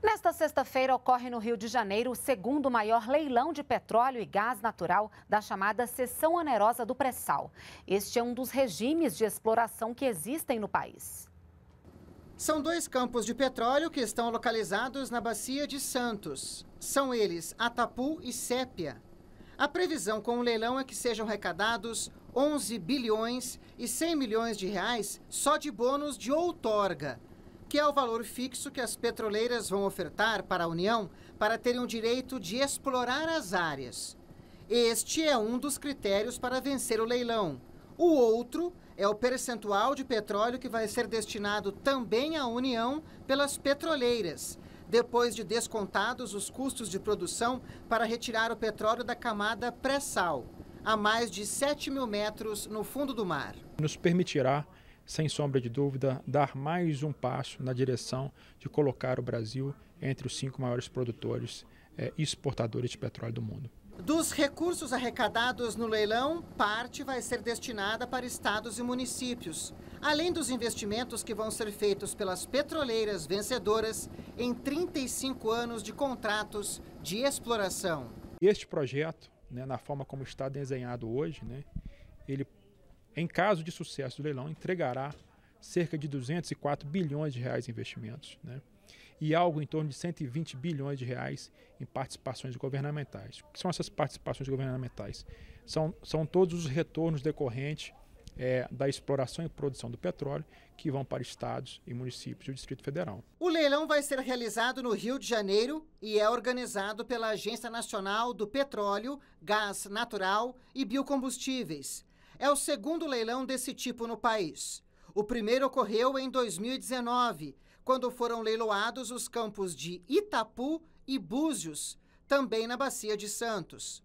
Nesta sexta-feira ocorre no Rio de Janeiro o segundo maior leilão de petróleo e gás natural da chamada seção onerosa do pré-sal. Este é um dos regimes de exploração que existem no país. São dois campos de petróleo que estão localizados na Bacia de Santos. São eles Atapu e Sépia. A previsão com o leilão é que sejam arrecadados 11 bilhões e 100 milhões de reais só de bônus de outorga que é o valor fixo que as petroleiras vão ofertar para a União para terem o direito de explorar as áreas. Este é um dos critérios para vencer o leilão. O outro é o percentual de petróleo que vai ser destinado também à União pelas petroleiras, depois de descontados os custos de produção para retirar o petróleo da camada pré-sal, a mais de 7 mil metros no fundo do mar. Nos permitirá sem sombra de dúvida, dar mais um passo na direção de colocar o Brasil entre os cinco maiores produtores eh, exportadores de petróleo do mundo. Dos recursos arrecadados no leilão, parte vai ser destinada para estados e municípios, além dos investimentos que vão ser feitos pelas petroleiras vencedoras em 35 anos de contratos de exploração. Este projeto, né, na forma como está desenhado hoje, né, ele em caso de sucesso do leilão, entregará cerca de 204 bilhões de reais em investimentos, né? e algo em torno de 120 bilhões de reais em participações governamentais. O que são essas participações governamentais? São, são todos os retornos decorrentes é, da exploração e produção do petróleo que vão para estados e municípios do Distrito Federal. O leilão vai ser realizado no Rio de Janeiro e é organizado pela Agência Nacional do Petróleo, Gás Natural e Biocombustíveis. É o segundo leilão desse tipo no país. O primeiro ocorreu em 2019, quando foram leiloados os campos de Itapu e Búzios, também na Bacia de Santos.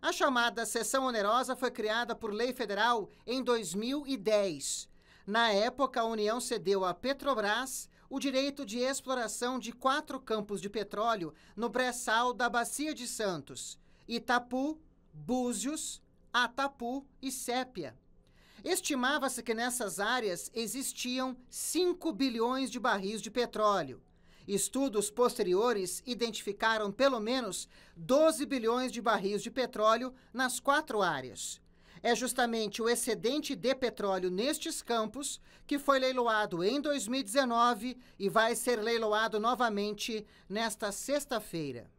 A chamada seção onerosa foi criada por lei federal em 2010. Na época, a União cedeu à Petrobras o direito de exploração de quatro campos de petróleo no pré-sal da Bacia de Santos: Itapu, Búzios, Atapu e sépia. Estimava-se que nessas áreas existiam 5 bilhões de barris de petróleo. Estudos posteriores identificaram pelo menos 12 bilhões de barris de petróleo nas quatro áreas. É justamente o excedente de petróleo nestes campos que foi leiloado em 2019 e vai ser leiloado novamente nesta sexta-feira.